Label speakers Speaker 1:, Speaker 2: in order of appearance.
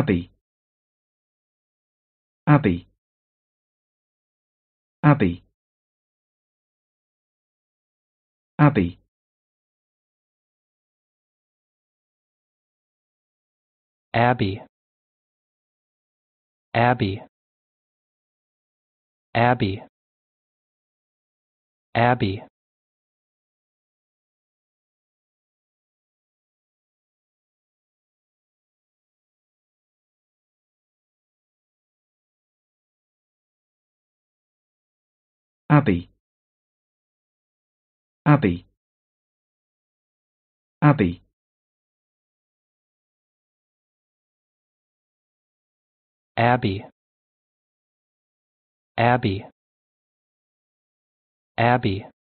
Speaker 1: Abbey Abbey Abbey Abbey Abbey Abbey Abbey Abbey Abbey Abbey Abbey Abbey Abbey Abbey